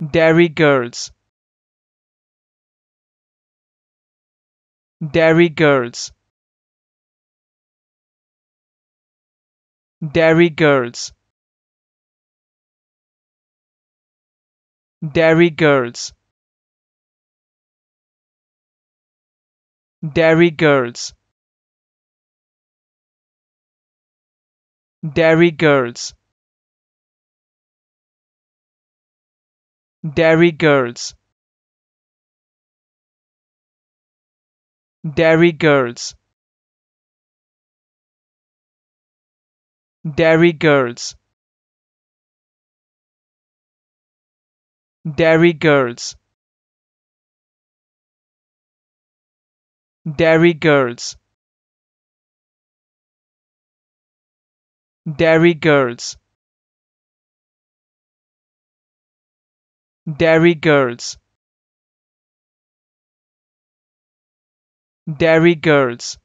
Dairy Girls Dairy Girls Dairy Girls Dairy Girls Dairy Girls Dairy Girls Dairy Girls Dairy Girls Dairy Girls Dairy Girls Dairy Girls Dairy Girls Dairy Girls Dairy Girls